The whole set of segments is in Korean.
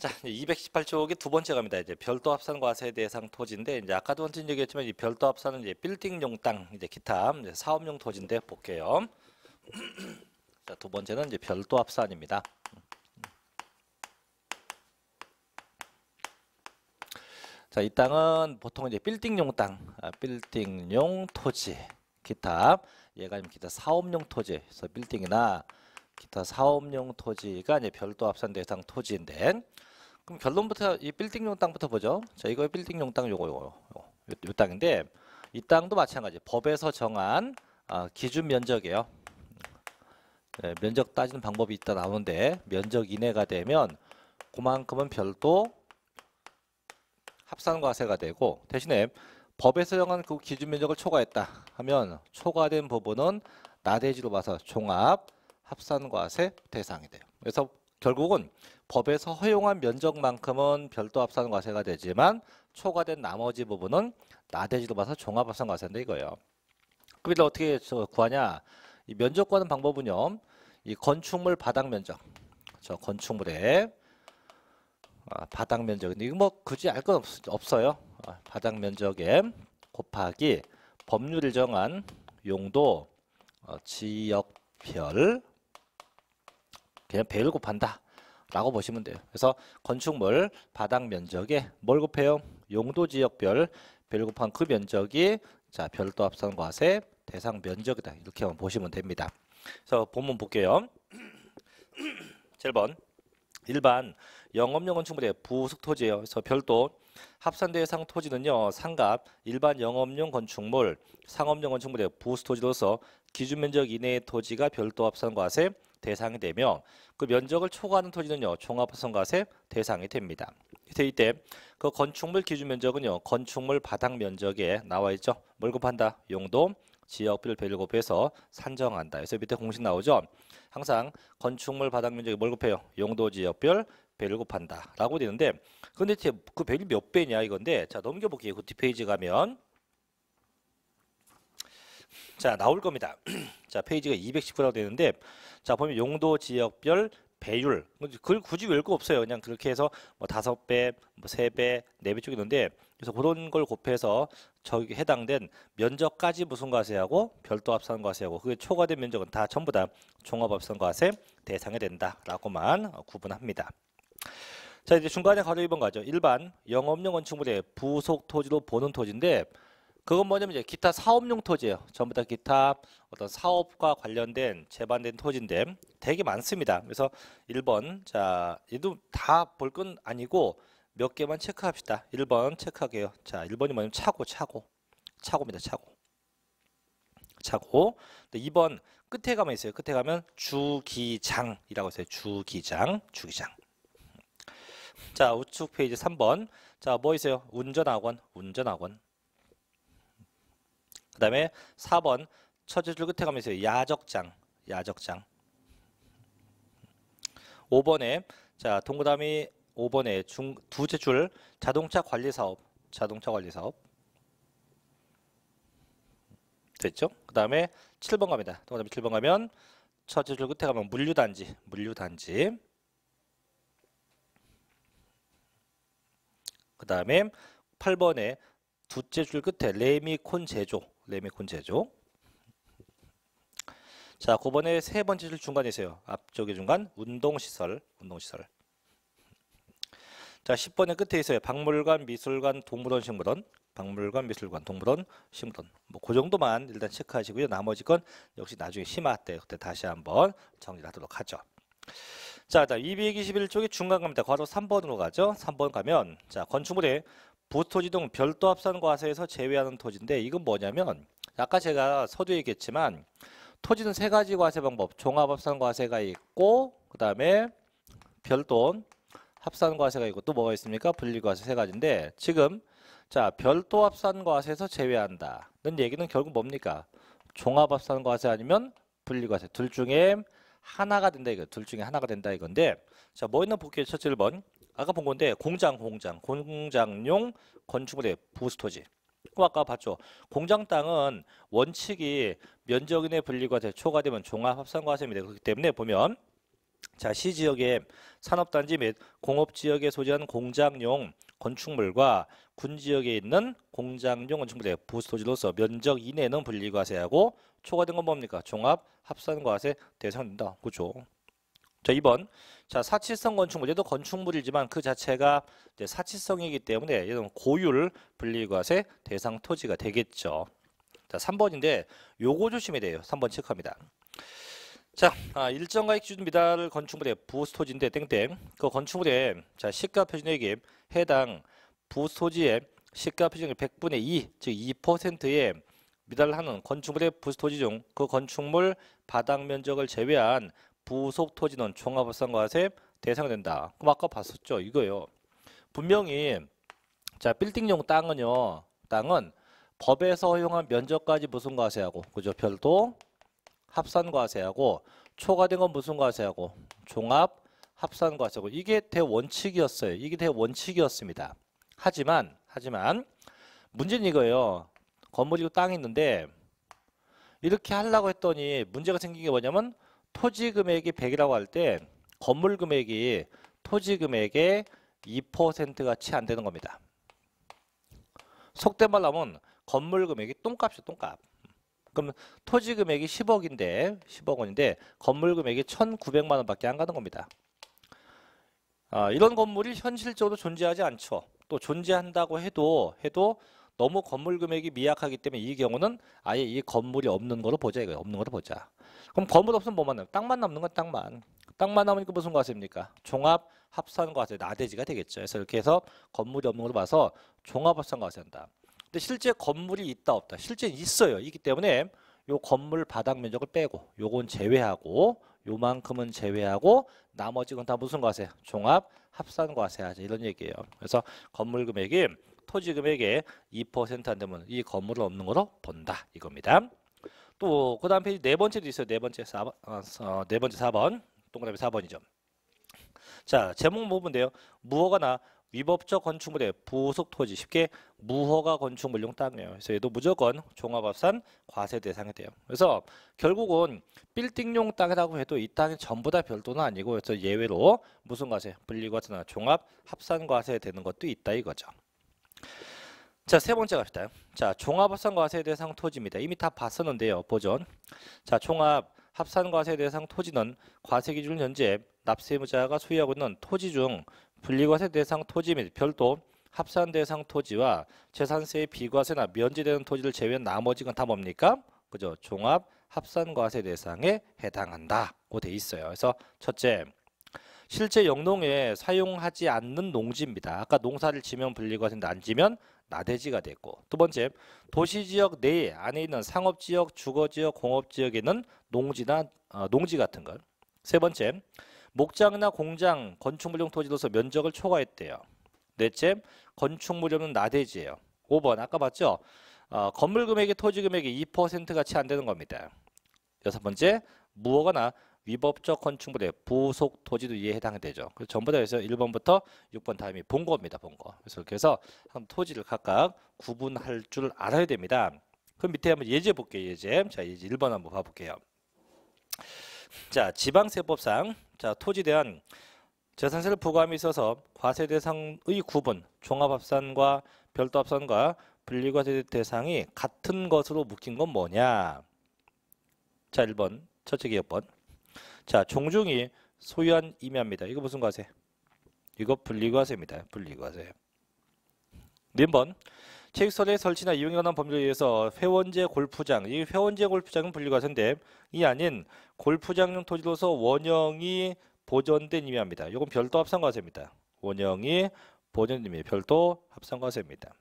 자, 218쪽이 두 번째 갑니다. 이제 별도 합산 과세 대상 토지인데 이제 아까도 한번 얘기했지만 이 별도 합산은 이제 빌딩용 땅, 이제 기타 이제 사업용 토지인데 볼게요. 자, 두 번째는 이제 별도 합산입니다. 자, 이 땅은 보통 이제 빌딩용 땅, 아, 빌딩용 토지, 기타 얘가 기타 사업용 토지, 그래서 빌딩이나 기타 사업용 토지가 이제 별도 합산 대상 토지인데 그럼 결론부터 이 빌딩용 땅부터 보죠. 자, 이거 빌딩용 땅 요거 요거 요 요, 요 땅인데 이 땅도 마찬가지 법에서 정한 아, 기준 면적이에요. 네, 면적 따지는 방법이 있다 나오는데 면적 이내가 되면 그만큼은 별도 합산과세가 되고 대신에 법에서 정한 그 기준 면적을 초과했다 하면 초과된 부분은 나대지로 봐서 종합 합산과세 대상이 돼요. 그래서 결국은 법에서 허용한 면적만큼은 별도 합산 과세가 되지만 초과된 나머지 부분은 나대지도 봐서 종합합산 과세인데 이거예요. 그럼 이걸 어떻게 구하냐? 이 면적 구하는 방법은요. 이 건축물 바닥 면적. 저 건축물의 아, 바닥 면적인데 이거 뭐 굳이 알 건 없어요. 아, 바닥 면적에 곱하기 법률을 정한 용도 어, 지역별 그냥 배를 곱한다. 라고 보시면 돼요. 그래서 건축물 바닥 면적에 뭘 곱해요? 용도 지역별 배를 곱한 그 면적이 자 별도 합산 과세 대상 면적이다. 이렇게만 보시면 됩니다. 그래서 본문 볼게요. 7번 일반 영업용 건축물의 부속 토지예요. 그래서 별도 합산 대상 토지는요. 상갑 일반 영업용 건축물 상업용 건축물의 부속 토지로서 기준 면적 이내의 토지가 별도 합산 과세 대상이 되며 그 면적을 초과하는 토지는요 종합선가세 대상이 됩니다. 이때 이때 그 건축물 기준 면적은요 건축물 바닥 면적에 나와 있죠. 뭘 곱한다 용도 지역별 배를 곱해서 산정한다. 그래서 밑에 공식 나오죠. 항상 건축물 바닥 면적이 뭘 곱해요? 용도 지역별 배를 곱한다라고 되는데 근데 그 배를 몇 배냐 이건데 자 넘겨볼게요. 그 뒷페이지 가면 자 나올 겁니다. 자 페이지가 219라고 되는데 자 보면 용도 지역별 배율 그걸 굳이 외울 거 없어요. 그냥 그렇게 해서 뭐 다섯 배, 뭐 세 배, 네배쭉 있는데 그래서 그런 걸 곱해서 저기 해당된 면적까지 무슨 과세하고 별도 합산 과세하고 그게 초과된 면적은 다 전부 다 종합 합산 과세 대상이 된다라고만 구분합니다. 자 이제 중간에 가로 2번 가죠. 일반 영업용 건축물의 부속 토지로 보는 토지인데 그건 뭐냐면 이제 기타 사업용 토지예요. 전부 다 기타 어떤 사업과 관련된 재반된 토지인데 되게 많습니다. 그래서 1번 자 얘도 다 볼 건 아니고 몇 개만 체크합시다. 1번 체크하게요. 자 1번이 뭐냐면 차고 차고 차고입니다. 차고 차고 근 2번 끝에 가면 있어요. 끝에 가면 주기장이라고 있어요. 주기장 주기장 자 우측 페이지 3번 자뭐 있어요? 운전학원 운전학원 그 다음에 4번 첫째 줄 끝에 가면서 야적장, 야적장. 5번에 자 동그라미 5번에 중 두째 줄 자동차 관리 사업, 자동차 관리 사업. 됐죠? 그 다음에 7번 갑니다. 동그라미 7번 가면 첫째 줄 끝에 가면 물류단지, 물류단지. 그 다음에 8번에 두째 줄 끝에 레미콘 제조, 레미콘 제조 자 9번에 세 번째 줄 중간에 있어요 앞쪽에 중간 운동시설 운동시설 자1 0번에 끝에 있어요 박물관 미술관 동물원 식물원 박물관 미술관 동물원 식물원 뭐 그 정도만 일단 체크하시고요 나머지 건 역시 나중에 심화 때 그때 다시 한번 정리 하도록 하죠 자, 자 221쪽이 중간 갑니다. 과로 3번으로 가죠. 3번 가면 자건축물에 부토지동 별도 합산 과세에서 제외하는 토지인데 이건 뭐냐면 아까 제가 서두에 얘기했지만 토지는 세 가지 과세 방법 종합합산 과세가 있고 그 다음에 별도 합산 과세가 있고 또 뭐가 있습니까 분리과세 세 가지인데 지금 자 별도 합산 과세에서 제외한다는 얘기는 결국 뭡니까 종합 합산 과세 아니면 분리과세 둘 중에 하나가 된다 이거 둘 중에 하나가 된다 이건데 자뭐 있는 복귀 의첫 1번 아까 본 건데 공장 공장 공장용 건축물의 부스토지 아까 봤죠 공장 땅은 원칙이 면적인의 분리과돼 초과되면 종합합산과세입니다 그렇기 때문에 보면 자 시지역의 산업단지 및 공업지역에 소재한 공장용 건축물과 군지역에 있는 공장용 건축물의 부스토지로서 면적 이내는 분리과세하고 초과된 건 뭡니까 종합합산과세 대상입니다 그죠 자 2번 자, 사치성 건축물에도 건축물이지만 그 자체가 사치성이기 때문에 이런 고율 분리과세 대상 토지가 되겠죠. 자, 3번인데 요거 조심해야 돼요. 3번 체크합니다. 자, 아, 일정가액 기준 미달 건축물의 부스토지인데 땡땡. 그 건축물의 자, 시가 표준액에 해당 부스토지의 시가 표준액 100분의 2, 즉2에 미달하는 건축물의 부스토지 중 그 건축물 바닥 면적을 제외한 부속 토지는 종합합산과세 대상된다. 그럼 아까 봤었죠. 이거요. 분명히 자 빌딩용 땅은요. 땅은 법에서 허용한 면적까지 무슨 과세하고 그죠? 별도 합산 과세하고 초과된 건 무슨 과세하고 종합 합산 과세고 이게 대원칙이었어요. 이게 대원칙이었습니다. 하지만 하지만 문제는 이거예요. 건물이고 땅이 있는데 이렇게 하려고 했더니 문제가 생긴 게 뭐냐면 토지 금액이 100이라고 할 때 건물 금액이 토지 금액의 2%가 채 안 되는 겁니다. 속된 말로 하면 건물 금액이 똥값이요 똥값. 그럼 토지 금액이 10억인데 10억 원인데 건물 금액이 1,900만 원밖에 안 가는 겁니다. 아, 이런 건물이 현실적으로 존재하지 않죠. 또 존재한다고 해도 해도 너무 건물 금액이 미약하기 때문에 이 경우는 아예 이 건물이 없는 거로 보자 이거예요. 없는 거로 보자. 그럼 건물 없으면 뭐만 남요? 땅만 남는 건 땅만. 땅만 남으니까 무슨 과세입니까? 종합 합산 과세 나대지가 되겠죠. 그래서 이렇게 해서 건물이 없는 걸로 봐서 종합 합산 과세한다. 근데 실제 건물이 있다 없다. 실제 있어요. 있기 때문에 요 건물 바닥 면적을 빼고 요건 제외하고 요만큼은 제외하고 나머지 건 다 무슨 과세? 종합 합산 과세하자 이런 얘기예요. 그래서 건물 금액이 토지 금액의 2%안 되면 이 건물을 없는 거로 본다 이겁니다. 또그 다음 페이지 네 번째도 있어요. 네 번째 4번, 어, 어, 네 번째 4번 동그라미 4번이죠. 자 제목 부분인데요. 뭐 무허가나 위법적 건축물의 부속 토지 쉽게 무허가 건축물용 땅이에요. 그래서 얘도 무조건 종합합산 과세 대상이 돼요. 그래서 결국은 빌딩용 땅이라고 해도 이 땅이 전부 다 별도는 아니고 그래서 예외로 무슨 과세 분리과세나 종합합산 과세 되는 것도 있다 이거죠. 자, 세 번째 갑시다. 자, 종합합산과세 대상 토지입니다. 이미 다 봤었는데요. 보존. 자, 종합 합산과세 대상 토지는 과세 기준 현재 납세의무자가 소유하고 있는 토지 중 분리과세 대상 토지 및 별도 합산 대상 토지와 재산세의 비과세나 면제되는 토지를 제외한 나머지는 다 뭡니까? 그죠? 종합 합산과세 대상에 해당한다고 돼 있어요. 그래서 첫째, 실제 영농에 사용하지 않는 농지입니다. 아까 농사를 지면 분리과세인데 안 지면 나대지가 됐고 두 번째 도시지역 내에 안에 있는 상업지역, 주거지역, 공업지역에는 농지나 어, 농지 같은 걸. 세 번째 목장이나 공장, 건축물용 토지로서 면적을 초과했대요. 넷째 건축물용은 나대지예요. 5번 아까 봤죠? 어, 건물 금액이 토지 금액이 2%가 채안 되는 겁니다. 여섯 번째 무허가나 위법적 건축물의 부속 토지도 이에 해당이 되죠. 그래서 전부 다그서 1번부터 6번 다음이 본거니다 본거. 그래서 그래서 한 토지를 각각 구분할 줄 알아야 됩니다. 그 밑에 한번 예제 볼게요. 예제. 자, 예제 1번 한번 봐 볼게요. 자, 지방세법상 자, 토지 대한 재산세를 부과함에 있어서 과세 대상의 구분, 종합합산과 별도합산과 분리과세 대상이 같은 것으로 묶인 건 뭐냐? 자, 1번, 첫째 기억번. 자, 종중이 소유한 임야입니다. 이거 무슨 과세? 이거 분리과세입니다. 분리과세. 네번 체육설의 설치나 이용에 관한 법률에 의해서 회원제 골프장, 이 회원제 골프장은 분리과세인데 이 아닌 골프장용 토지로서 원형이 보존된 임야입니다. 이건 별도 합산과세입니다. 원형이 보존임이 별도 합산과세입니다.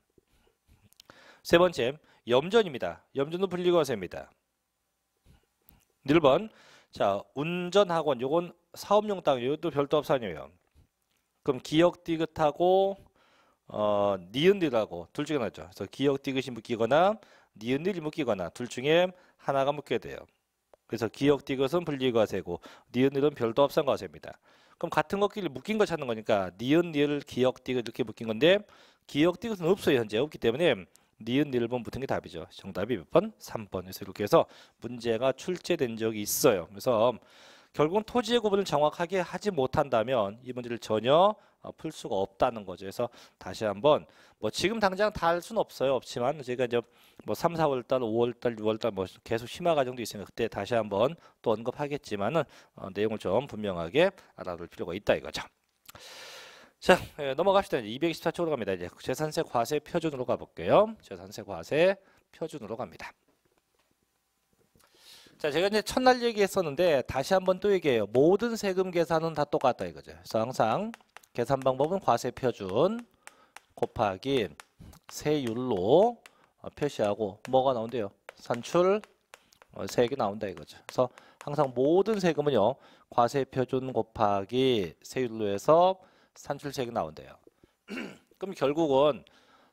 세 번째, 염전입니다. 염전도 분리과세입니다. 1번 자, 운전학원 요건 사업용 땅 요것도 별도 합산이에요. 그럼 기역 디귿하고 어, 니은 디라고 둘 중에 하 나죠. 그래서 기역 디귿이 묶이거나 니은 디이 묶이거나 둘 중에 하나가 묶게 돼요. 그래서 기역 디귿은 분리과세고 니은 니은 별도 합산 과세입니다. 그럼 같은 것끼리 묶인 거 찾는 거니까 니은 니을 기역 디귿 이렇게 묶인 건데 기역 디귿은 없어요 현재 없기 때문에 니은 니을 번 붙은 게 답이죠. 정답이 몇 번? 3번. 그래서 이렇게 해서 문제가 출제된 적이 있어요. 그래서 결국은 토지의 구분을 정확하게 하지 못한다면 이 문제를 전혀 어, 풀 수가 없다는 거죠. 그래서 다시 한번 뭐 지금 당장 다할 수는 없어요. 없지만 제가 이제 뭐 3, 4월 달, 5월 달, 6월 달 뭐 계속 심화 과정도 있으니까 그때 다시 한번 또 언급하겠지만은 어, 내용을 좀 분명하게 알아둘 필요가 있다 이거죠. 자, 예, 넘어갑시다. 224 쪽으로 갑니다. 이제 재산세 과세 표준으로 가볼게요. 재산세 과세 표준으로 갑니다. 자, 제가 이제 첫날 얘기했었는데 다시 한번 또 얘기해요. 모든 세금 계산은 다 똑같다 이거죠. 그래서 항상 계산 방법은 과세 표준 곱하기 세율로 어, 표시하고 뭐가 나온대요? 산출 어, 세액이 나온다 이거죠. 그래서 항상 모든 세금은요. 과세 표준 곱하기 세율로 해서 산출세액이 나온대요. 그럼 결국은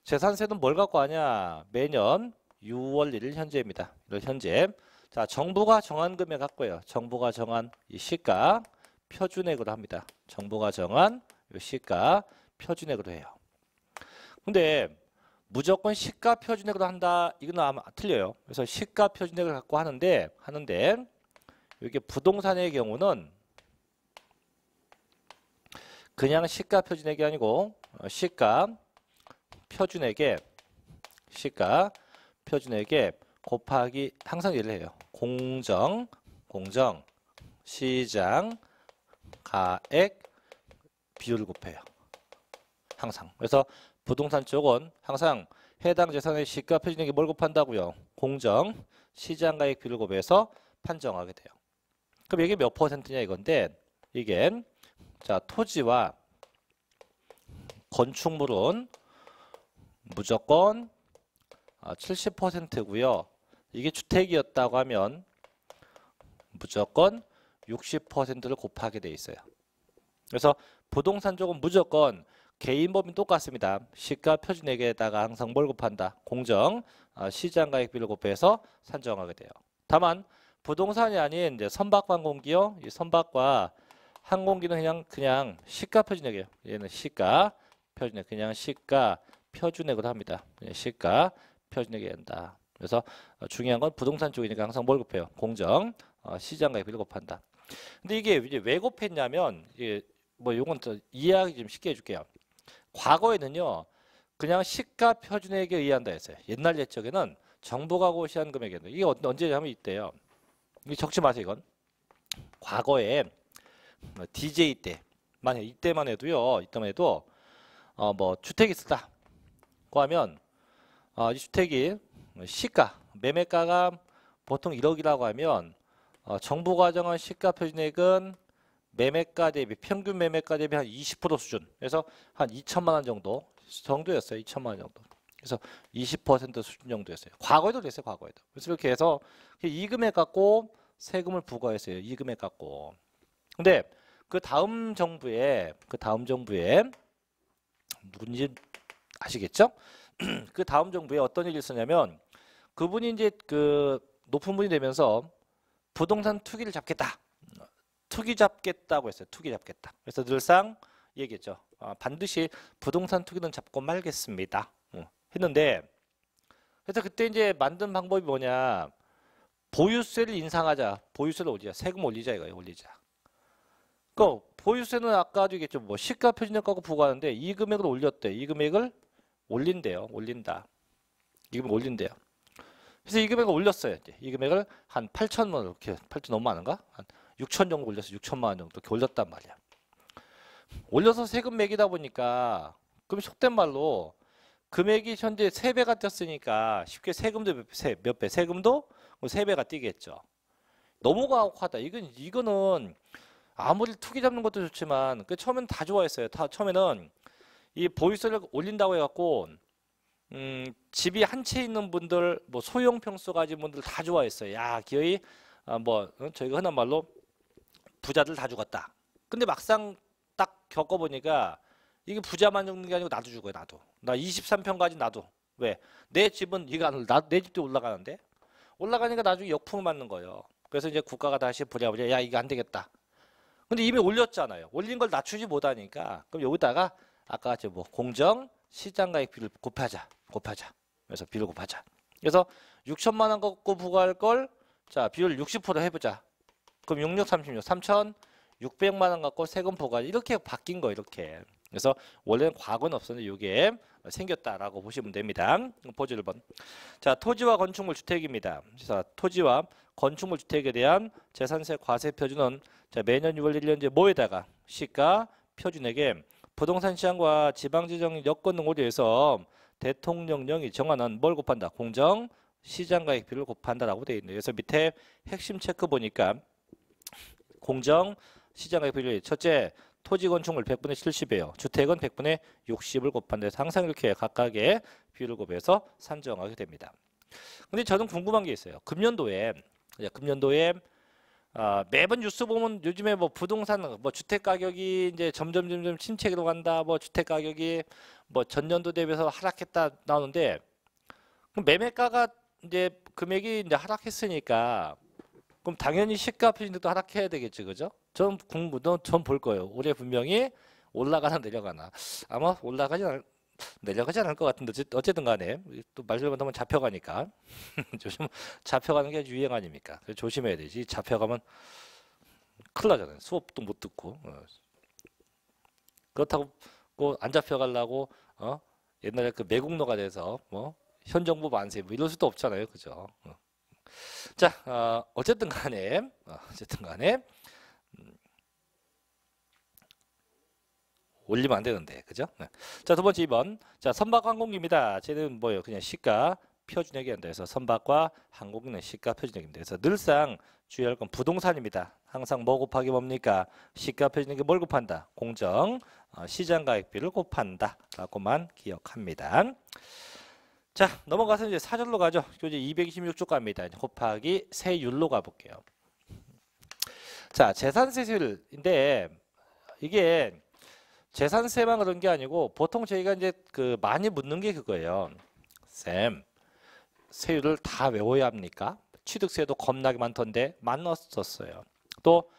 재산세는 뭘 갖고 하냐? 매년 6월 1일 현재입니다. 이월 현재. 자, 정부가 정한 금액 갖고요. 정부가 정한 이 시가 표준액으로 합니다. 정부가 정한 이 시가 표준액으로 해요. 근데 무조건 시가 표준액으로 한다. 이건 아마 틀려요. 그래서 시가 표준액을 갖고 하는데 하는데 이게 부동산의 경우는 그냥 시가 표준액이 아니고 어, 시가 표준액에 시가 표준액에 곱하기 항상 얘를 해요. 공정 공정 시장 가액 비율을 곱해요. 항상. 그래서 부동산 쪽은 항상 해당 재산의 시가 표준액이 뭘 곱한다고요? 공정 시장 가액 비율을 곱해서 판정하게 돼요. 그럼 이게 몇 퍼센트냐 이건데 이게 자, 토지와 건축물은 무조건 70%고요. 아, 이게 주택이었다고 하면 무조건 60%를 곱하게 돼 있어요. 그래서 부동산 쪽은 무조건 개인 법인 똑같습니다. 시가 표준액에다가 항상 뭘 곱한다? 공정, 아, 시장 가액비를 곱해서 산정하게 돼요. 다만 부동산이 아닌 이제 선박관공기요. 이 선박과 항공기는 그냥 그냥 시가 표준액이에요. 얘는 시가 표준액 그냥 시가 표준액으로 합니다. 예, 시가 표준액이 된다. 그래서 어, 중요한 건 부동산 쪽이니까 항상 뭘 곱해요? 공정 어, 시장 가액을 곱한다. 근데 이게 이제 왜 곱했냐면 이게 뭐 요건 이해하기 좀 쉽게 해줄게요. 과거에는요 그냥 시가 표준액에 의한다 했어요. 옛날 예적에는 정부가 고시한 금액이었는데 이게 언제냐면 이때요. 이게 적지 마세요 이건. 과거에 DJ 어, 때 만약 이때만 해도요 이때만 해도 어 뭐 주택이 있었다 고 하면 어이 주택이 시가 매매가가 보통 1억이라고 하면 어정부과 정한 시가 표준액은 매매가 대비 평균 매매가 대비 한 20% 수준 그래서 한 2천만 원 정도 정도였어요 2천만 원 정도 그래서 20% 수준 정도였어요 과거에도 그랬어요 과거에도 그래서 이렇게 해서 이 금액 갖고 세금을 부과했어요 이 금액 갖고 근데 그 다음 정부에 그 다음 정부에 누군지 아시겠죠? 그 다음 정부에 어떤 일이 있었냐면 그분이 이제 그 높은 분이 되면서 부동산 투기를 잡겠다. 투기 잡겠다고 했어요. 투기 잡겠다. 그래서 늘상 얘기했죠. 아, 반드시 부동산 투기는 잡고 말겠습니다. 어, 했는데 그래서 그때 이제 만든 방법이 뭐냐. 보유세를 인상하자. 보유세를 올리자. 세금 올리자 이거예요. 올리자. 그 보유세는 아까도 얘기했죠. 뭐 시가 표준액하고 부과하는데 이 금액을 올렸대. 이 금액을 올린대요. 올린다. 이 금액 올린대요. 그래서 이 금액을 올렸어요. 이제. 이 금액을 한 8천만 원 이렇게 8천 너무 많은가? 한 6천 정도 올려서 6천만 원 정도 이 올렸단 말이야. 올려서 세금 매기다 보니까 그럼 속된 말로 금액이 현재 세배가 뛰었으니까 쉽게 세금도 몇 배, 몇배 세금도 세배가 뛰겠죠. 너무 과혹하다. 이건 이거는 아무리 투기 잡는 것도 좋지만 그 처음엔 다 좋아했어요. 다 처음에는 이 보유세를 올린다고 해갖고 음, 집이 한 채 있는 분들, 뭐 소형 평수 가진 분들 다 좋아했어요. 야, 기어이 아, 뭐 저희가 흔한 말로 부자들 다 죽었다. 근데 막상 딱 겪어보니까 이게 부자만 죽는 게 아니고 나도 죽어요, 나도. 나 23평까지 나도. 왜? 내 집은 이거 안올내 집도 올라가는데 올라가니까 나중에 역풍을 맞는 거예요. 그래서 이제 국가가 다시 부랴부랴 야이거안 되겠다. 근데 이미 올렸잖아요. 올린 걸 낮추지 못하니까 그럼 여기다가 아까 저 뭐 공정 시장 가액 비를 곱하자. 곱하자. 그래서 비를 곱하자. 그래서 6천만 원갖고 부과할 걸 자, 비율 60%해 보자. 그럼 6636 3,600만 원 갖고 세금 부과 이렇게 바뀐 거 이렇게. 그래서 원래는 과거는 없었는데 이게 생겼다라고 보시면 됩니다. 포즈 1번. 자, 토지와 건축물 주택입니다. 자, 토지와 건축물 주택에 대한 재산세 과세 표준은 자, 매년 6월 1년제 모에다가 시가 표준액에 부동산 시장과 지방재정 여건 등을 위해서 대통령령이 정한한 뭘 곱한다? 공정 시장가액비를 곱한다라고 되어 있네요. 그래서 밑에 핵심 체크 보니까 공정 시장가액 비율 첫째 토지 건축물 100분의 70이에요. 주택은 100분의 60을 곱한 데서 항상 이렇게 각각의 비율을 곱해서 산정하게 됩니다. 근데 저는 궁금한 게 있어요. 금년도에 금년도에 아, 매번 뉴스 보면 요즘에 뭐 부동산 뭐 주택 가격이 이제 점점 점점 침체로 간다. 뭐 주택 가격이 뭐 전년도 대비해서 하락했다 나오는데 매매가가 이제 금액이 이제 하락했으니까 그럼 당연히 시가표 인덱도 하락해야 되겠지, 그죠? 전공부도전 볼 거예요. 올해 분명히 올라가나 내려가나. 아마 올라가지 않, 을 내려가지 않을 것 같은데 어쨌든 간에 또말들을 하면 잡혀가니까 조심 잡혀가는 게 유행 아닙니까? 조심해야 되지. 잡혀가면 큰일 나잖아요. 수업도 못 듣고. 어. 그렇다고 꼭안 잡혀가려고 어? 옛날에 그 매국노가 돼서 뭐 현 정부 만세 뭐 이럴 수도 없잖아요. 그죠? 어. 자, 어, 어쨌든 간에, 어, 어쨌든 간에, 음, 올리면 안 되는데, 그죠? 네. 자, 두 번째 2번. 자, 선박 항공기입니다. 쟤는 뭐예요? 그냥 시가 표준액이 한다 해서 선박과 항공기는 시가 표준액입니다. 그래서 늘상 주의할 건 부동산입니다. 항상 뭐 곱하기 뭡니까? 시가 표준액이 뭘 곱한다? 공정, 어, 시장 가액비를 곱한다. 라고만 기억합니다. 자 넘어가서 이제 사절로 가죠. 교재 226쪽 갑니다. 곱하기 세율로 가볼게요. 자 재산세율인데 이게 재산세만 그런 게 아니고 보통 저희가 이제 그 많이 묻는 게 그거예요. 쌤 세율을 다 외워야 합니까? 취득세도 겁나게 많던데 많았었어요. 또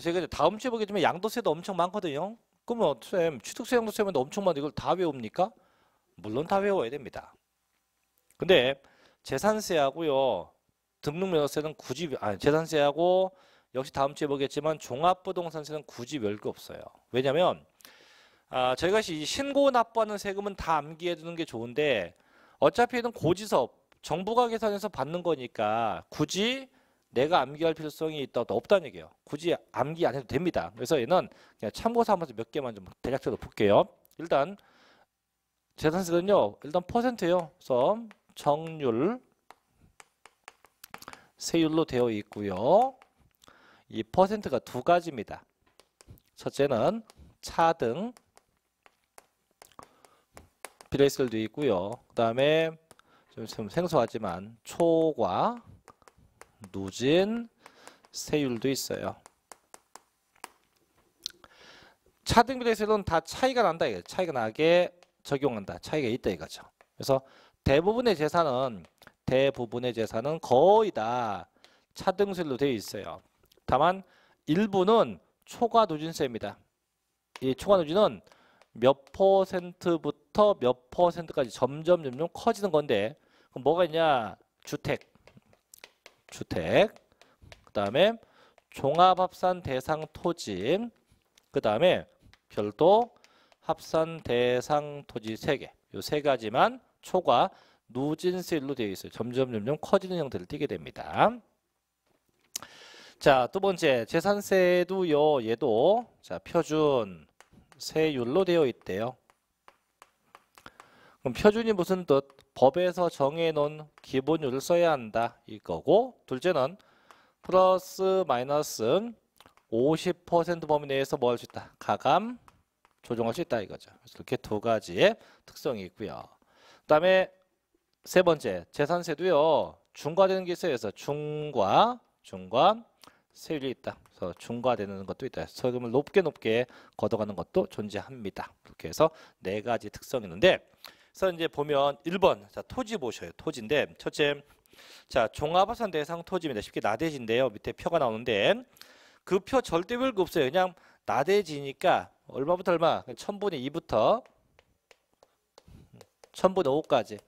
제가 다음 주에 보게 되면 양도세도 엄청 많거든요. 그러면 쌤 취득세 양도세면 엄청 많은데 이걸 다 외웁니까? 물론 다 외워야 됩니다. 근데 재산세하고요. 등록면허세는 굳이 아니 재산세하고 역시 다음 주에 보겠지만 종합부동산세는 굳이 별거 없어요. 왜냐면 아, 저희가 신고 납부하는 세금은 다 암기해 두는 게 좋은데 어차피 이 고지서 정부가 계산해서 받는 거니까 굳이 내가 암기할 필요성이 있다 없다는 얘기예요. 굳이 암기 안 해도 됩니다. 그래서 얘는 그냥 참고 삼아서 몇 개만 좀 대략적으로 볼게요. 일단 재산세는요. 일단 퍼센트예요. 그래서 정률 세율로 되어 있고요. 이 퍼센트가 두 가지입니다. 첫째는 차등 비례셀도 있고요. 그 다음에 좀 생소하지만 초과 누진 세율도 있어요. 차등 비례셀은 다 차이가 난다 차이가 나게 적용한다. 차이가 있다 이거죠. 그래서 대부분의 재산은 대부분의 재산은 거의 다 차등세로 되어 있어요. 다만 일부는 초과누진세입니다. 이 초과누진은 몇 퍼센트부터 몇 퍼센트까지 점점 점점 커지는 건데 그럼 뭐가 있냐? 주택, 주택, 그 다음에 종합합산 대상 토지, 그 다음에 별도 합산 대상 토지 세개요세 가지만 초가 누진세율로 되어 있어요. 점점 점점 커지는 형태를 띠게 됩니다. 자, 두 번째 재산세도요. 얘도 자, 표준 세율로 되어 있대요. 그럼 표준이 무슨 뜻? 법에서 정해놓은 기본율을 써야 한다 이거고 둘째는 플러스 마이너스 50% 범위 내에서 뭐 할 수 있다? 가감 조정할 수 있다 이거죠. 그래서 이렇게 두 가지의 특성이 있고요. 그다음에 세 번째 재산세도요 중과되는 게 있어요. 그래서 중과 중과 세율이 있다. 그래서 중과되는 것도 있다. 세금을 높게 높게 걷어가는 것도 존재합니다. 이렇게 해서 네 가지 특성이 있는데 그래서 이제 보면 1번 자, 토지 보셔요. 토지인데 첫째 자 종합화산 대상 토지입니다. 쉽게 나대지인데요. 밑에 표가 나오는데 그 표 절대 별거 없어요. 그냥 나대지니까 얼마부터 얼마? 1000분의 2부터 전분의5까지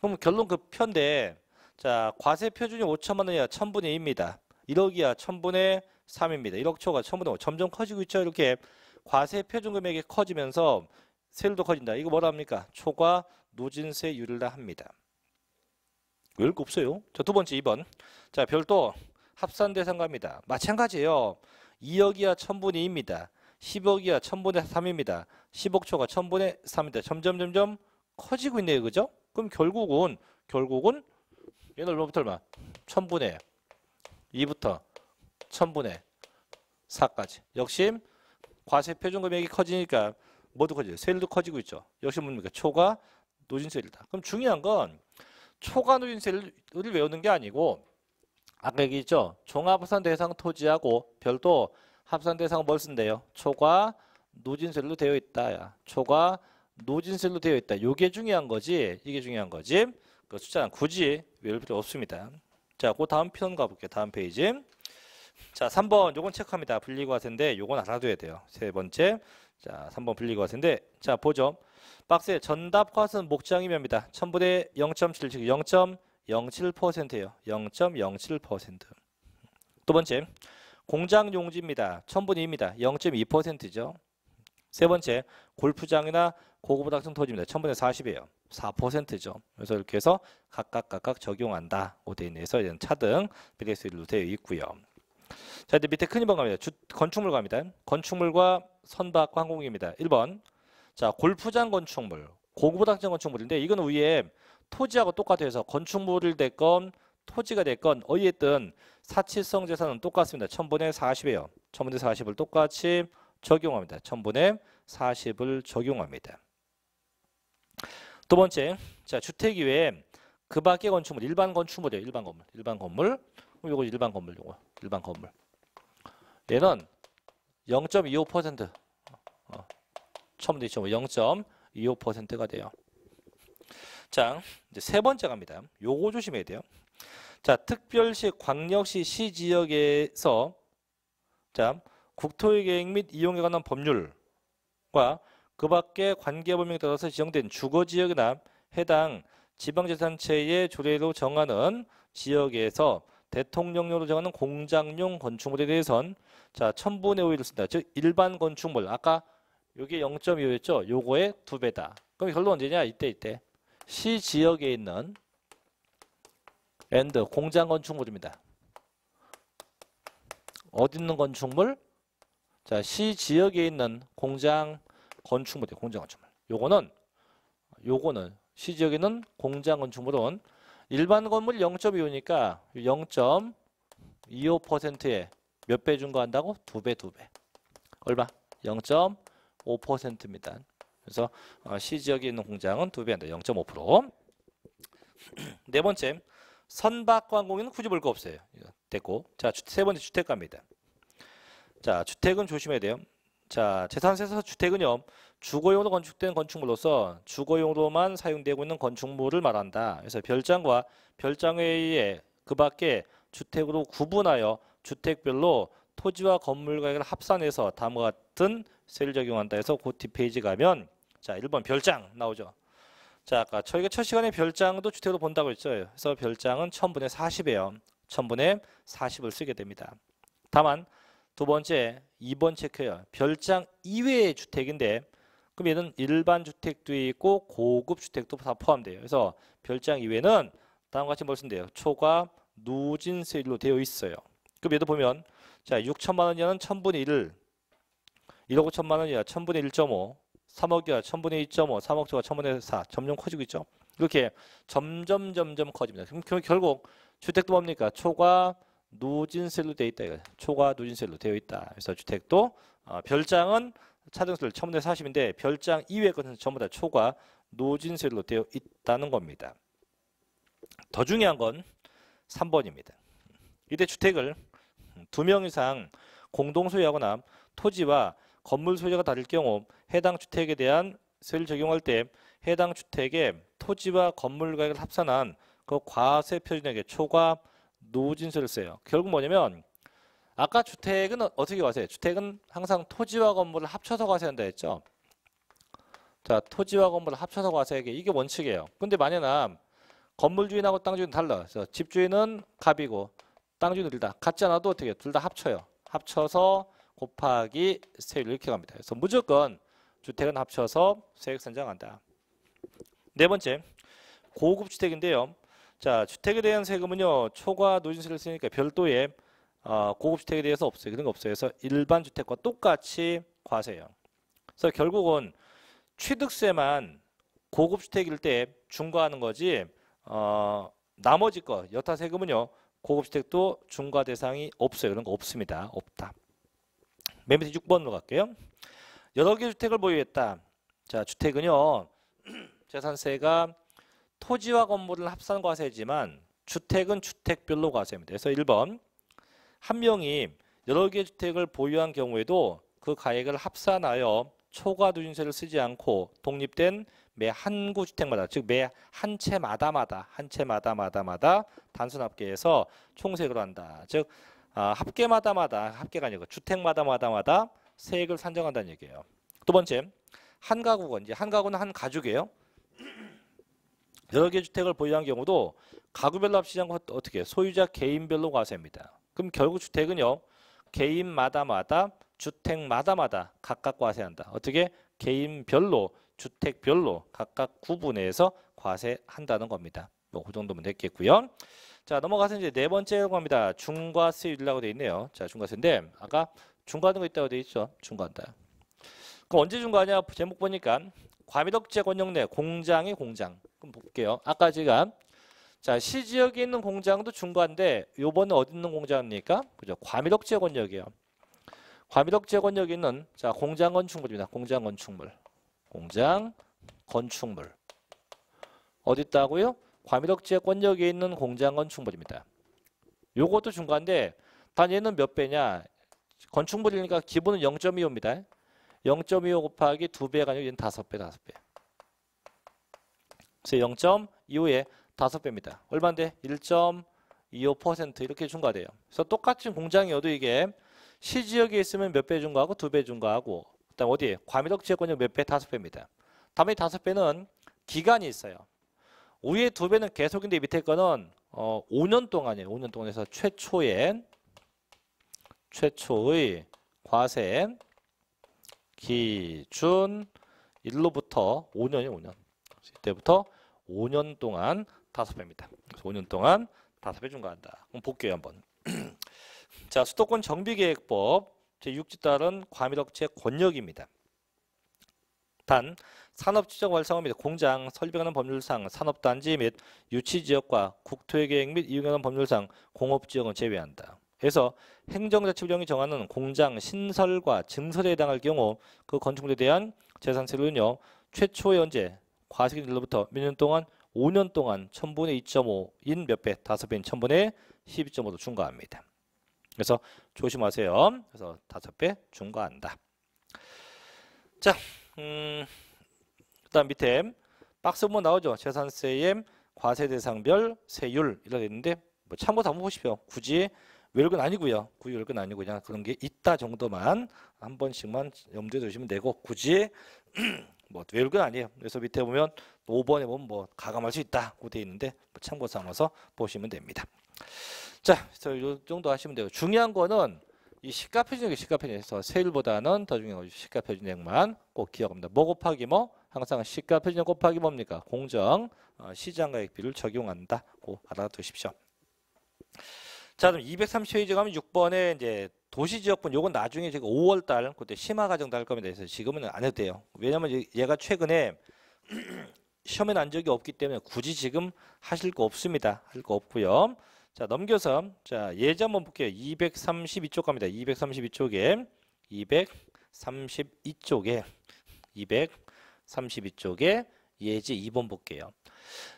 그럼 결론 그 편데 자 과세 표준이 5천만 원이야 1000분의 2입니다. 1억이야 1000분의 3입니다. 1억 초가 1000분의 5 점점 커지고 있죠. 이렇게 과세 표준 금액이 커지면서 세율도 커진다. 이거 뭐라 합니까? 초과 누진세율이라 합니다. 왜 이렇게 없어요. 자, 두 번째 2번. 자, 별도 합산 대상가입니다. 마찬가지예요. 2억 이야 1000분의 2입니다. 10억 이야 1000분의 3입니다. 10억 초가 1000분의 3입니다. 점점 점점 커지고 있네요. 그죠? 그럼 결국은 결국은 얘는 얼마부터 얼마? 1000분의 2부터 1000분의 4까지. 역시 과세 표준 금액이 커지니까 모두 커지죠. 세율도 커지고 있죠. 역시 뭡니까? 초과 누진세율이다. 그럼 중요한 건 초과 누진세율을 외우는 게 아니고 아까 얘기했죠. 종합합산 대상 토지하고 별도 합산 대상 은뭘 쓴대요? 초과 누진세율로 되어 있다. 야. 초과 노진셀로 되어 있다. 요게 중요한 거지. 이게 중요한 거지. 그 숫자는 굳이 외울 필요 없습니다. 자, 그 다음 편 가볼게요. 다음 페이지. 자, 3번 요건 체크합니다. 분리과세인데 요건 알아둬야 돼요. 세 번째. 자, 3번 분리과세인데 자, 보죠. 박스에 전답과세는 목장이면입니다. 1000분의 0.7, 즉 0.07%예요. 0.07%. 두 번째. 공장 용지입니다. 1 0 0 0분입니다 0.2%죠. 세 번째, 골프장이나 고급보다 큰 토지입니다. 1000분의 40이에요. 4%죠. 그래서 이렇게 해서 각각 각각 적용한다. 오대인에서 이제 차등 BDS로 되어 있고요. 자, 이제 밑에 큰 2번 갑니다. 주, 건축물 갑니다. 건축물과 선박 항공기입니다. 1번. 자, 골프장 건축물. 고급보다 큰 건축물인데 이건 위에 토지하고 똑같아서 건축물이 됐건 토지가 됐건 어이했든 사치성 재산은 똑같습니다. 1000분의 40이에요. 1000분의 40을 똑같이 적용합니다. 1000분의 40을 적용합니다. 두 번째, 자 주택 이외에 그 밖의 건축물, 일반 건축물이에요. 일반 건물, 일반 건물. 요거 일반 건물, 요거 일반 건물. 얘는 0.25% 어, 0.25%가 돼요. 자, 이제 세 번째 갑니다. 요거 조심해야 돼요. 자, 특별시, 광역시, 시 지역에서 자, 국토의 계획 및 이용에 관한 법률과 그 밖의 관계 법령에 따라서 지정된 주거 지역이나 해당 지방재산체의 조례로 정하는 지역에서 대통령령으로 정하는 공장용 건축물에 대해선 자, 1000분의 5를 쓴다. 즉 일반 건축물. 아까 요게 0.25였죠? 요거의 두 배다. 그럼 결론 언제냐? 이때 이때. 시 지역에 있는 엔드 공장 건축물입니다. 어디 있는 건축물? 자, 시 지역에 있는 공장 건축물이 공장 건축물. 요거는 요거는 시 지역에 있는 공장 건축물은 일반 건물 0.25니까 0.25%에 몇 배 준 거한다고두 배, 두 배. 얼마? 0.5%입니다. 그래서 어, 시 지역에 있는 공장은 두 배한다. 0.5%. 네 번째, 선박 관공인 굳이 볼 거 없어요. 됐고. 자, 세 번째 주택가입니다. 자, 주택은 조심해야 돼요. 자, 재산세에서 주택은요. 주거용으로 건축된 건축물로서 주거용으로만 사용되고 있는 건축물을 말한다. 그래서 별장과 별장에 의해 그 밖에 주택으로 구분하여 주택별로 토지와 건물 가격을 합산해서 다음과 같은 세를 적용한다 해서 고티 페이지 가면 자, 1번 별장 나오죠. 자, 아까 저희가 첫 시간에 별장도 주택으로 본다고 했죠. 그래서 별장은 1000분의 40이에요. 1000분의 40을 쓰게 됩니다. 다만 두 번째 2번 체크해요. 별장 이외의 주택인데 그럼 얘는 일반 주택도 있고 고급 주택도 다 포함돼요. 그래서 별장 이외는 다음과 같이 뭘 쓰면 돼요. 초과 누진세율로 되어 있어요. 그럼 얘도 보면 자 6천만 원 이하는 1000분의 1 1억 5천만 원 이하 1000분의 1.5 3억 이하 1000분의 1.5 3억 초과 1000분의 4 점점 커지고 있죠. 이렇게 점점 점점 커집니다. 그럼 결국 주택도 뭡니까? 초과 누진셀로 되어 있다. 초과 누진세로 되어 있다. 그래서 주택도 어, 별장은 차등세를 처음 내 40인데 별장 이외 것은 전부 다 초과 누진셀로 되어 있다는 겁니다. 더 중요한 건 3번입니다. 이때 주택을 두 명 이상 공동 소유하거나 토지와 건물 소유가 다를 경우 해당 주택에 대한 세를 적용할 때 해당 주택의 토지와 건물 가액을 합산한 그 과세 표준액의 초과 노진세를 써요. 결국 뭐냐면 아까 주택은 어, 어떻게 과세요? 주택은 항상 토지와 건물을 합쳐서 과세한다 했죠. 자, 토지와 건물을 합쳐서 과세하게 이게 원칙이에요. 근데 만약에 건물 주인하고 땅 주인 달라. 그래서 집 주인은 갑이고 땅 주인은 일다 같지 않아도 어떻게 둘 다 합쳐요. 합쳐서 곱하기 세율 이렇게 갑니다. 그래서 무조건 주택은 합쳐서 세액 산정한다네 번째 고급 주택인데요. 자, 주택에 대한 세금은요. 초과 누진세를 쓰니까 별도의 어, 고급 주택에 대해서 없어요. 그런 거 없어요. 그래서 일반 주택과 똑같이 과세요. 그래서 결국은 취득세만 고급 주택일 때 중과하는 거지 어, 나머지 거 여타 세금은요. 고급 주택도 중과 대상이 없어요. 그런 거 없습니다. 없다. 맨 밑에 6번으로 갈게요. 여러 개 주택을 보유했다. 자, 주택은요. 재산세가 토지와 건물을 합산 과세지만 주택은 주택별로 과세입니다. 그래서 1번 한 명이 여러 개의 주택을 보유한 경우에도 그 가액을 합산하여 초과 누진세를 쓰지 않고 독립된 매 한 구 주택마다 즉 매 한 채마다마다 한 채마다마다마다 단순 합계에서 총세액으로 한다. 즉 아, 합계마다마다 합계가 아니고 주택마다마다마다 세액을 산정한다는 얘기예요. 두 번째 한 가구건 이제 한 가구는 한 가족이에요. 여러 개 주택을 보유한 경우도 가구별로 합장과 어떻게 소유자 개인별로 과세입니다. 그럼 결국 주택은요. 개인마다마다 주택마다마다 각각 과세한다. 어떻게? 개인별로 주택별로 각각 구분해서 과세한다는 겁니다. 뭐 그 정도면 됐겠고요. 자 넘어가서 이제 네 번째 겁니다. 중과세율이라고 돼 있네요. 자 중과세인데 아까 중과하는 거 있다고 돼 있죠. 중과한다. 그럼 언제 중과하냐 제목 보니까 과밀억제 권역 내 공장이 공장. 그럼 볼게요. 아까 제가 자, 시 지역에 있는 공장도 중과인데 요번에 어디 있는 공장입니까? 그죠? 과밀억 지역 권역이에요. 과밀억 지역 권역에 있는 자, 공장 건축물입니다. 공장 건축물. 공장 건축물. 어디 있다고요? 과밀억 지역 권역에 있는 공장 건축물입니다. 요것도 중과인데 단 얘는 몇 배냐? 건축물이니까 기본은 0.25입니다. 0.25 곱하기 2배가 아니고 얘는 5배, 5배. 그래서 0.25의 5배입니다. 얼마인데? 1.25% 이렇게 중과돼요. 그래서 똑같은 공장이어도 이게 시지역에 있으면 몇 배 중과하고 두배 중과하고 그다음 어디에? 과밀역 지역권이 몇 배? 다섯 배입니다. 다음에 다 배는 기간이 있어요. 위에 두 배는 계속인데 밑에 거는 어 5년 동안이에요. 5년 동안에서 최초의 최초의 과세 기준 1로부터 5년이 5년. 이때부터 5년 동안 5배입니다. 그래서 5년 동안 5배 중과한다. 그럼 볼게요 한번. 자 수도권 정비계획법 제6지 따른 과밀업체 권역입니다. 단 산업지적 활성화 및 공장 설비하는 법률상 산업단지 및 유치지역과 국토의 계획 및 이용하는 법률상 공업지역은 제외한다. 그래서 행정자치부령이 정하는 공장 신설과 증설에 해당할 경우 그 건축물에 대한 재산세로는요 최초의 언제 과세기준일로부터 몇 년 동안? 5년 동안 1000분의 2.5인 몇 배? 5배인 1000분의 12.5도 중과합니다 그래서 조심하세요. 그래서 5배 중과한다 자, 음, 그 다음 밑에 박스 보면 나오죠. 재산세의 과세 대상별 세율 이라 고했는데뭐 참고 다 보십시오. 굳이 외울 건 아니고요. 굳이 외울 건 아니고 그냥 그런 게 있다 정도만 한 번씩만 염두에 두시면 되고 굳이 뭐 외울 건 아니에요. 그래서 밑에 보면 5번에 보면 뭐 가감할 수 있다고 되어 있는데 뭐 참고 삼아서 보시면 됩니다. 자, 이 정도 하시면 되요 중요한 거는 이 시가표준액이 시가표준액에서 세율보다는 더 중요한 거 시가표준액만 꼭 기억합니다. 뭐 곱하기 뭐? 항상 시가표준액 곱하기 뭡니까? 공정 어, 시장가액비를 적용한다고 알아두십시오. 자, 그럼 230페이지 가면 6번에 이제 도시지역분 요건 나중에 제가 5월달 그때 심화 과정 달 겁니다. 그래서 지금은 안 해도 돼요. 왜냐면 얘가 최근에 시험에 난 적이 없기 때문에 굳이 지금 하실 거 없습니다. 할 거 없고요. 자 넘겨서 자 예제 한번 볼게요. 232쪽 갑니다. 232쪽에 232쪽에 232쪽에 예제 2번 볼게요.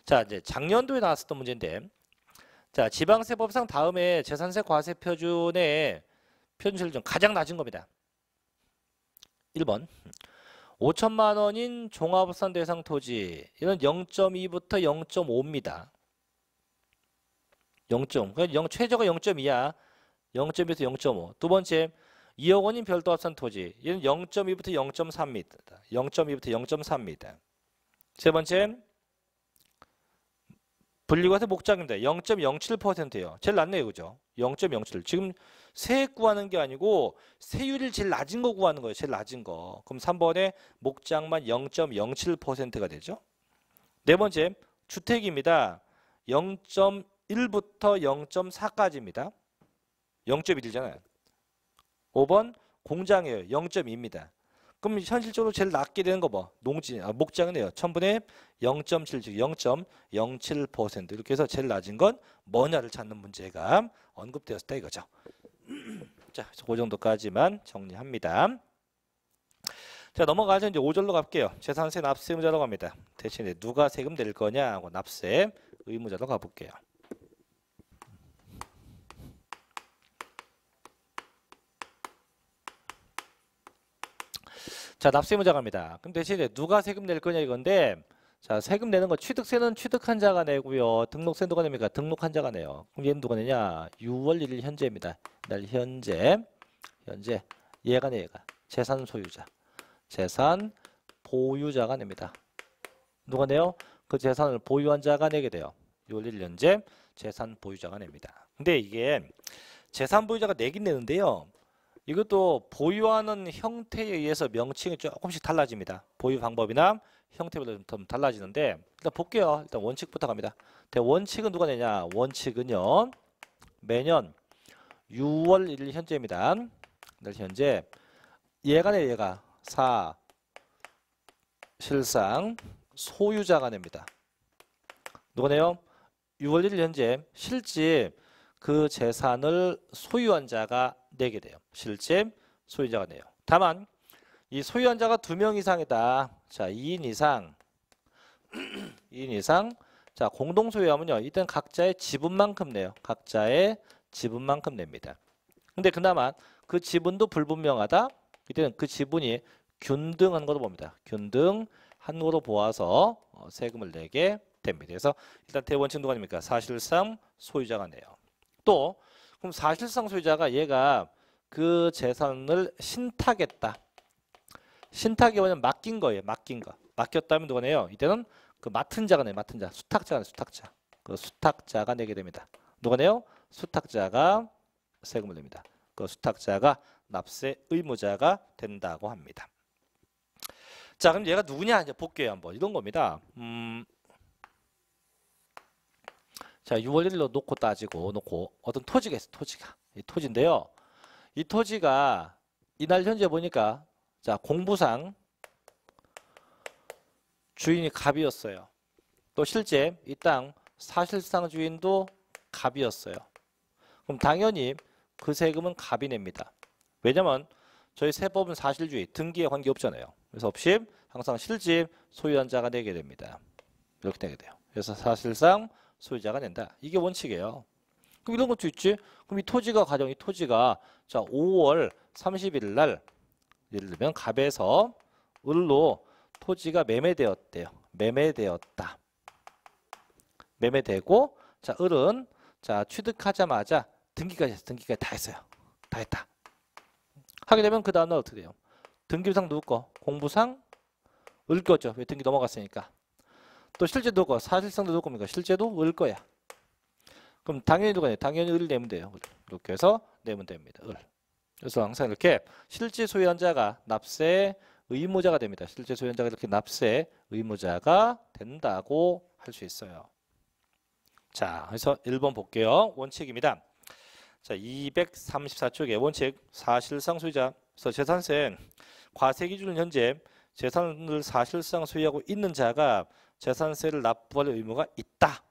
자 이제 작년도에 나왔었던 문제인데 자 지방세법상 다음에 재산세 과세 표준에 표준세율 중 가장 낮은 겁니다. 1번 5천만 원인 종합부산 대상 토지 이런 0.2부터 0.5입니다. 0. 그니까0 최저가 0.2야. 0.2에서 0.5. 두 번째 2억 원인 별도 합산 토지 얘는 0.2부터 0 3입니다 0.2부터 0 3입니다세 번째 분리과세 목적입니다. 0.07%예요. 제일 낮네요. 그죠? 0.07. 지금 세액 구하는 게 아니고 세율이 제일 낮은 거 구하는 거예요. 제일 낮은 거. 그럼 3번에 목장만 0.07%가 되죠. 네 번째 주택입니다. 0.1부터 0.4까지입니다. 0.1이잖아요. 5번 공장이에요. 0.2입니다. 그럼 현실적으로 제일 낮게 되는 거 뭐? 농지, 아, 목장이네요. 1분의 0.7, 즉 0.07% 이렇게 해서 제일 낮은 건 뭐냐를 찾는 문제가 언급되었다 이거죠. 자, 그 정도까지만 정리합니다. 자, 넘어가서 이제 5절로 갈게요. 재산세 납세 의무자로 갑니다. 대신에 누가 세금 낼 거냐 하고 납세 의무자로 가볼게요. 자, 납세 의무자 갑니다. 그럼 대신에 누가 세금 낼 거냐 이건데 자, 세금 내는 거 취득세는 취득한 자가 내고요. 등록세 누가 냅니까? 등록한 자가 내요. 그럼 얘는 누가 내냐? 6월 1일 현재입니다. 날 현재 현재 얘가 내 얘가 재산 소유자 재산 보유자가 냅니다. 누가 내요? 그 재산을 보유한 자가 내게 돼요. 6월 1일 현재 재산 보유자가 냅니다. 근데 이게 재산 보유자가 내긴 내는데요. 이것도 보유하는 형태에 의해서 명칭이 조금씩 달라집니다. 보유 방법이나 형태별로 좀 달라지는데 일단 볼게요. 일단 원칙부터 갑니다. 원칙은 누가 내냐? 원칙은요. 매년 6월 1일 현재입니다. 현재 예간의 예가 사 실상 소유자가 냅니다. 누가 내요? 6월 1일 현재 실제 그 재산을 소유한 자가 내게 돼요. 실제 소유자가 내요. 다만 이 소유한자가 두 명 이상이다. 자, 2인 이상. 2인 이상. 자, 공동 소유하면요. 일단 각자의 지분만큼 내요. 각자의 지분만큼 냅니다. 근데 그나마 그 지분도 불분명하다. 이때는 그 지분이 균등한 거로 봅니다. 균등한 거로 보아서 어, 세금을 내게 됩니다. 그래서 일단 대원칙 누가 아닙니까? 사실상 소유자가 내요. 또 그럼 사실상 소유자가 얘가 그 재산을 신탁했다. 신탁이 뭐냐면 맡긴 거예요. 맡긴 거. 맡겼다면 누가네요? 이때는 그 맡은 자가 내 맡은 자. 수탁자가 수탁자. 그 수탁자가 내게 됩니다. 누가네요? 수탁자가 세금을 냅니다. 그 수탁자가 납세 의무자가 된다고 합니다. 자, 그럼 얘가 누구냐? 이제 볼게요, 한번. 이런 겁니다. 음. 자, 6월 1일로 놓고 따지고 놓고 어떤 토지가 있어, 토지가. 이 토지인데요. 이 토지가 이날 현재 보니까 자, 공부상 주인이 갑이었어요. 또 실제 이 땅 사실상 주인도 갑이었어요. 그럼 당연히 그 세금은 갑이 냅니다. 왜냐면 저희 세법은 사실주의, 등기에 관계없잖아요. 그래서 없이 항상 실집 소유한 자가 내게 됩니다. 이렇게 되게 돼요. 그래서 사실상 소유자가 낸다. 이게 원칙이에요. 그럼 이런 것도 있지. 그럼 이 토지가 가정, 이 토지가 자 5월 30일 날 예를 들면 갑에서 을로 토지가 매매되었대요. 매매되었다. 매매되고 자 을은 자 취득하자마자 등기까지 했어. 등기까지 다 했어요. 다 했다. 하게 되면 그 다음날 어떻게 돼요? 등기부상 누구 거? 공부상 을 거죠. 왜 등기 넘어갔으니까. 또 실제 누구 거? 사실상도 누구 겁니까? 실제도 을 거야. 그럼 당연히 누가 요 당연히 을 내면 돼요. 이렇게 해서 내면 됩니다. 을. 그래서 항상 이렇게 실제 소유자가 납세 의무자가 됩니다. 실제 소유자가 이렇게 납세 의무자가 된다고 할 수 있어요. 자, 그래서 1번 볼게요. 원칙입니다. 자, 234쪽에 원칙 사실상 소유자 그래서 재산세 과세 기준은 현재 재산을 사실상 소유하고 있는 자가 재산세를 납부할 의무가 있다.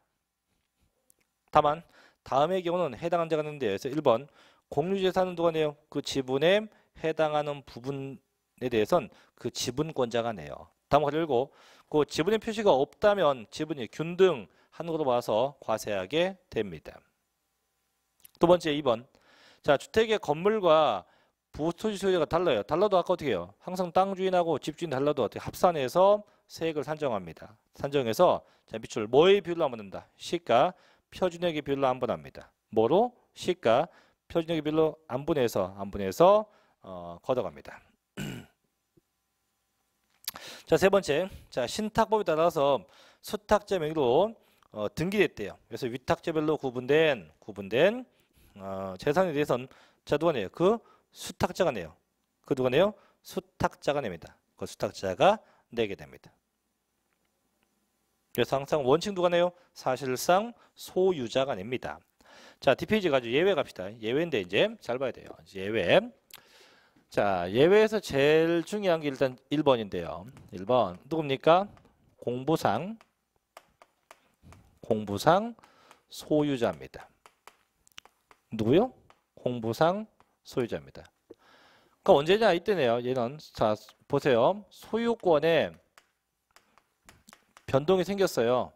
다만 다음의 경우는 해당한 자가 있는데 그래서 1번 공유재산은 누가 내요? 그 지분에 해당하는 부분에 대해서는그 지분권자가 내요. 다음과 결고 그 지분의 표시가 없다면 지분이 균등한 것 으로 봐서 과세하게 됩니다. 두 번째 2번. 자, 주택의 건물과 부토지 소유자가 달라요. 달라도 아까 어떻게 해요? 항상 땅 주인하고 집주인 달라도 어떻게 합산해서 세액을 산정합니다. 산정해서 자, 밑줄 뭐의 비율로 한번 합다 시가 표준액의 비율로 한번 합니다. 뭐로? 시가 표준역의 별로안 분해서 안 분해서 어, 걷어갑니다. 자세 번째, 자 신탁법에 따라서 수탁제명으로 어, 등기됐대요. 그래서 위탁제별로 구분된 구분된 어, 재산에 대해서는 자 누가 내요? 그 수탁자가 내요. 그 누가 내요? 수탁자가 냅니다. 그 수탁자가 내게 됩니다. 그래서 항상 원칙 누가 내요? 사실상 소유자가 냅니다. 자, DPG 가지고 예외 갑시다. 예외인데 이제 잘 봐야 돼요. 예외. 자, 예외에서 제일 중요한 게 일단 1번인데요. 1번. 누굽니까? 공부상 공부상 소유자입니다. 누구요? 공부상 소유자입니다. 그 언제냐 이때네요. 얘는 자 보세요. 소유권에 변동이 생겼어요.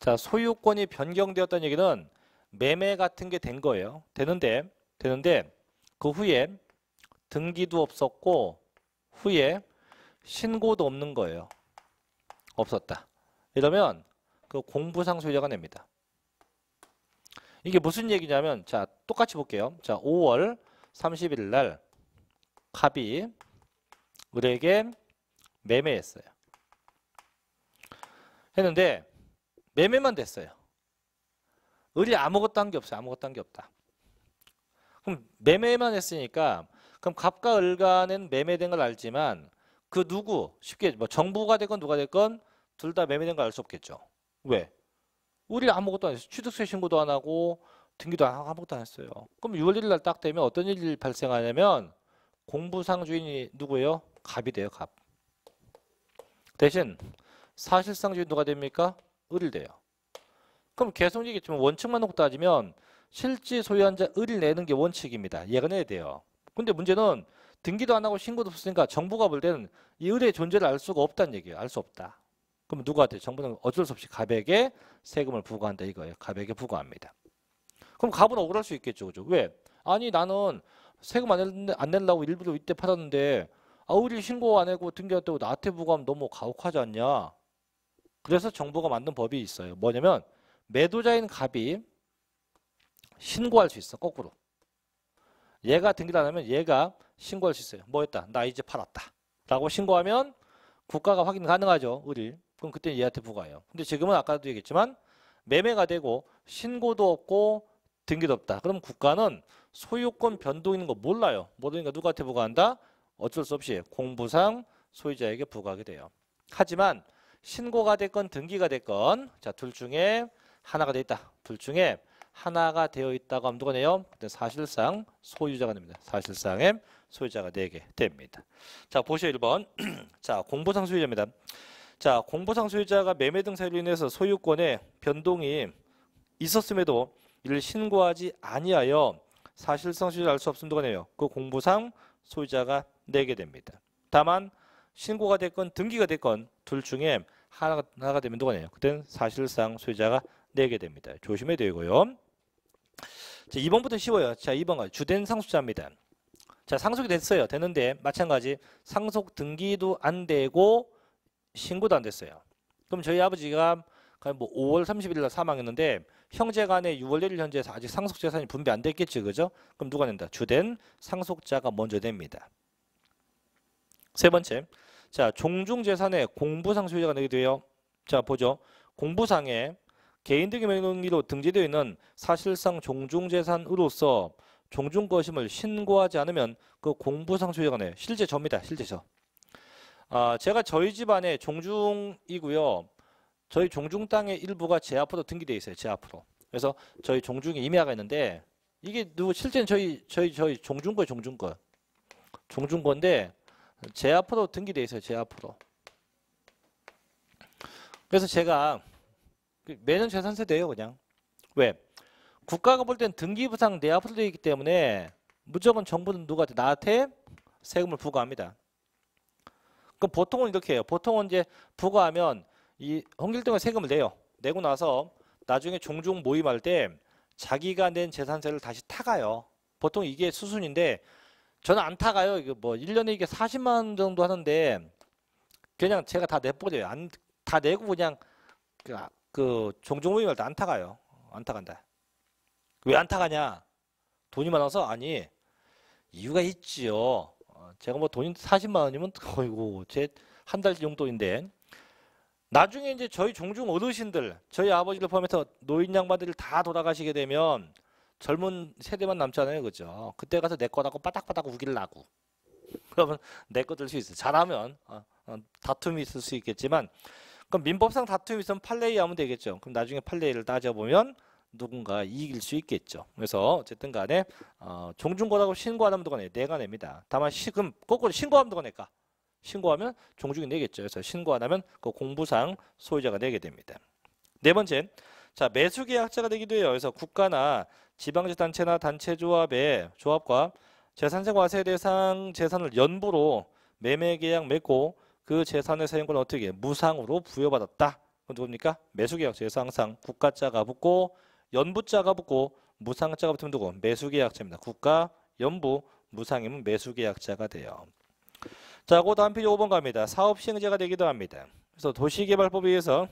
자, 소유권이 변경되었다는 얘기는 매매 같은 게 된 거예요. 되는데 되는데 그 후에 등기도 없었고 후에 신고도 없는 거예요. 없었다. 이러면 그 공부상소유자가 됩니다 이게 무슨 얘기냐면 자 똑같이 볼게요. 자 5월 30일 날 갑이 을에게 매매했어요. 했는데 매매만 됐어요. 을이 아무것도 한 게 없어요. 아무것도 한 게 없다. 그럼 매매만 했으니까 그럼 갑과 을 간은 매매된 걸 알지만 그 누구 쉽게 뭐 정부가 됐건 누가 됐건 둘 다 매매된 걸 알 수 없겠죠. 왜? 우리 아무것도 안 했어요. 취득세 신고도 안 하고 등기도 안 아, 하고 아무것도 안 했어요. 그럼 6월 1일 날 딱 되면 어떤 일이 발생하냐면 공부상 주인이 누구예요? 갑이 돼요. 갑. 대신 사실상 주인 누가 됩니까? 을을 내요. 그럼 계속얘기했지만 원칙만 놓고 따지면 실지 소유한자 을을 내는 게 원칙입니다. 얘가 내야 돼요. 근데 문제는 등기도 안 하고 신고도 없으니까 정부가 볼 때는 이 을의 존재를 알 수가 없다는 얘기예요. 알 수 없다. 그럼 누구한테? 정부는 어쩔 수 없이 갑에게 세금을 부과한다 이거예요. 갑에게 부과합니다. 그럼 갑은 억울할 수 있겠죠. 그죠? 왜? 아니 나는 세금 안, 낼, 안 낼라고 일부러 이때 팔았는데 아우리 신고 안 하고 등기한다고 나한테 부과하면 너무 가혹하지 않냐? 그래서 정부가 만든 법이 있어요. 뭐냐면 매도자인 갑이 신고할 수 있어. 거꾸로. 얘가 등기를 안 하면 얘가 신고할 수 있어요. 뭐 했다? 나 이제 팔았다. 라고 신고하면 국가가 확인 가능하죠. 을일. 그럼 그때 얘한테 부과해요. 근데 지금은 아까도 얘기했지만 매매가 되고 신고도 없고 등기도 없다. 그럼 국가는 소유권 변동 있는 거 몰라요. 모르니까 누구한테 부과한다? 어쩔 수 없이 공부상 소유자에게 부과하게 돼요. 하지만 신고가 됐건 등기가 됐건 자 둘 중에 하나가 되어 있다. 둘 중에 하나가 되어 있다고 하면 누구네요? 사실상 소유자가 됩니다. 사실상의 소유자가 되게 네 됩니다. 자, 보시오 1번. 자, 공보상 소유자입니다. 자, 공보상 소유자가 매매 등 사유로 인해서 소유권의 변동이 있었음에도 이를 신고하지 아니하여 사실상 소유자 알수 없음 누가네요그 공보상 소유자가 내게 네 됩니다. 다만 신고가 됐건 등기가 됐건 둘 중에 하나가, 하나가 되면 누가 내요? 그땐 사실상 소유자가 내게 됩니다. 조심해야 되고요. 자, 2번부터 쉬워요. 자, 2번가 주된 상속자입니다. 자, 상속이 됐어요. 되는데 마찬가지 상속 등기도 안 되고 신고도 안 됐어요. 그럼 저희 아버지가 뭐 5월 30일 날 사망했는데 형제 간에 6월 1일 현재 아직 상속 재산이 분배 안됐겠죠 그죠? 그럼 누가 낸다? 주된 상속자가 먼저 됩니다. 세 번째. 자, 종중 재산의 공부상 소유자가 되게 돼요. 자, 보죠. 공부상에 개인 등기명기로 등재되어 있는 사실상 종중 재산으로서 종중 거심을 신고하지 않으면 그 공부상 소유자간에 실제 저입니다. 실제 저. 아, 제가 저희 집안에 종중이고요. 저희 종중 땅의 일부가 제 앞으로 등기되어 있어요. 제 앞으로. 그래서 저희 종중에 임야가 있는데 이게 누구 실제는 저희 저희 저희 종중 거 종중 거 종중 건데 제 앞으로 등기돼 있어요. 제 앞으로. 그래서 제가 그 매년 재산세 돼요. 그냥. 왜? 국가가 볼 땐 등기부상 내 앞으로 돼 있기 때문에 무조건 정부는 누구한테 나한테 세금을 부과합니다. 그럼 보통은 이렇게 해요. 보통은 이제 부과하면 이 홍길동에 세금을 내요. 내고 나서 나중에 종종 모임할 때 자기가 낸 재산세를 다시 타가요. 보통 이게 수순인데 저는 안 타가요. 이거 뭐 1년에 이게 40만 원 정도 하는데 그냥 제가 다 내버려요. 안, 다 내고 그냥 그, 아, 그 종종 모임할 때안 타가요. 안 타간다. 왜 안 타가냐? 돈이 많아서 아니 이유가 있지요. 어, 제가 뭐 돈이 40만 원이면 어이고 제 한달 정도인데 나중에 이제 저희 종중 어르신들 저희 아버지를 포함해서 노인 양반들이 다 돌아가시게 되면 젊은 세대만 남잖아요. 그죠? 그때 가서 내 거라고 빠닥빠닥 우기를나고 그러면 내거들수 있어. 잘하면 어, 어, 다툼이 있을 수 있겠지만 그럼 민법상 다툼이 있으면 판례이 하면 되겠죠. 그럼 나중에 판례를 따져보면 누군가 이길 수 있겠죠. 그래서 어쨌든 간에 어, 종중권하고 신고 안 하면 누가 내? 내가 냅니다. 다만 시금 거꾸로 신고하면 누가 낼까? 신고하면 종중이 내겠죠. 그래서 신고 안 하면 그 공부상 소유자가 내게 됩니다. 네 번째, 자 매수계약자가 되기도 해요. 그래서 국가나 지방자치단체나 단체조합의 조합과 재산세 과세 대상 재산을 연부로 매매계약 맺고 그 재산의 사용권을 어떻게 무상으로 부여받았다. 그건 누굽니까? 매수계약제에서 항상 국가자가 붙고 연부자가 붙고 무상자가 붙으면 누구? 매수계약자입니다. 국가, 연부, 무상이면 매수계약자가 돼요. 자, 그 다음 페이지 5번 갑니다. 사업시행제가 되기도 합니다. 그래서 도시개발법에 의해서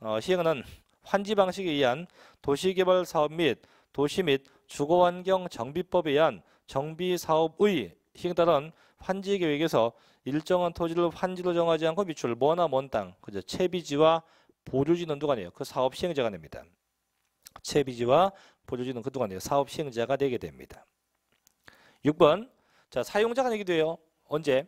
어, 시행하는 환지 방식에 의한 도시개발 사업 및 도시 및 주거환경 정비법에 의한 정비사업의 따른 환지 계획에서 일정한 토지를 환지로 정하지 않고 비출 뭐나뭔 땅, 그저 채비지와 보조지 논두간이에요. 그 사업 시행자가 됩니다. 채비지와 보조지는 그동안에 두 사업 시행자가 되게 됩니다. 6번. 자, 사용자가 되기도해요 언제?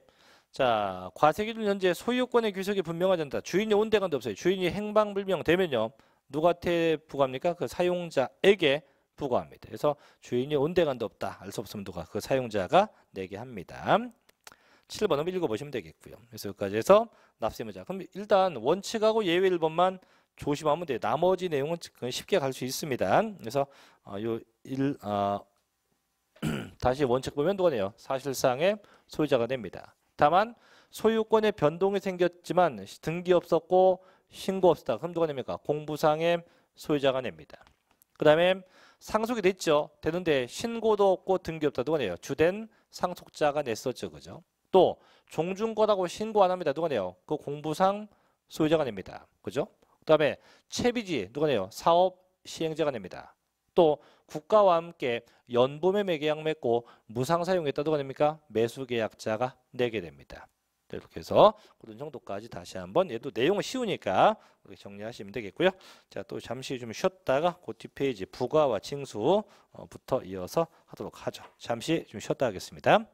자, 과세기준 현재 소유권의 규석이 분명하지 않다. 주인이 온데간데 없어요. 주인이 행방불명 되면요. 누구한테 부과합니까? 그 사용자에게 부과합니다. 그래서 주인이 온데간도 없다. 알 수 없으면 누가 그 사용자가 내게 합니다. 7번 한번 읽어보시면 되겠고요. 그래서 여기까지 해서 납세무자 그럼 일단 원칙하고 예외 1번만 조심하면 돼요. 나머지 내용은 쉽게 갈 수 있습니다. 그래서 어, 요 일, 어, 다시 원칙 보면 누가네요. 사실상의 소유자가 됩니다. 다만 소유권의 변동이 생겼지만 등기 없었고 신고 없었다. 그럼 누가 됩니까? 공부상의 소유자가 됩니다. 그 다음에 상속이 됐죠. 되는데 신고도 없고 등기 없다. 도가네요 주된 상속자가 냈었죠. 그죠? 또 종중거라고 신고 안 합니다. 누가 내요? 그 공부상 소유자가 됩니다 그죠? 그다음에 채비지 누가 내요? 사업 시행자가 됩니다또 국가와 함께 연보매 매계약 맺고 무상 사용했다 누가 냅니까? 매수 계약자가 내게 됩니다. 이렇게 해서 그런 정도까지 다시 한번 얘도 내용은 쉬우니까 이렇게 정리하시면 되겠고요. 자, 또 잠시 좀 쉬었다가 그 뒷페이지 부과와 징수부터 이어서 하도록 하죠. 잠시 좀 쉬었다 하겠습니다.